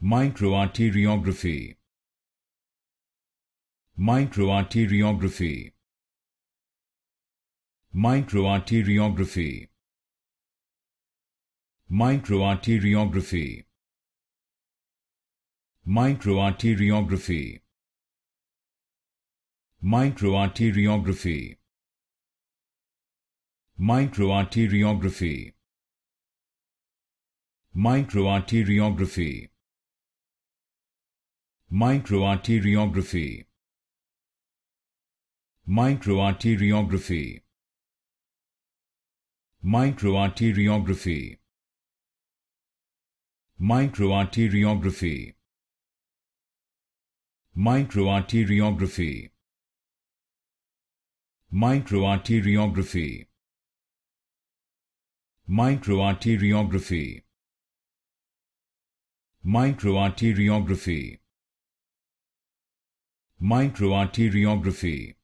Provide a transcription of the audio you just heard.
Microarteriography Microarteriography Microarteriography Microarteriography Microarteriography Microarteriography Microarteriography Microarteriography Microarteriography Microarteriography Microarteriography Microarteriography Microarteriography Microarteriography Microarteriography Microarteriography Microarteriography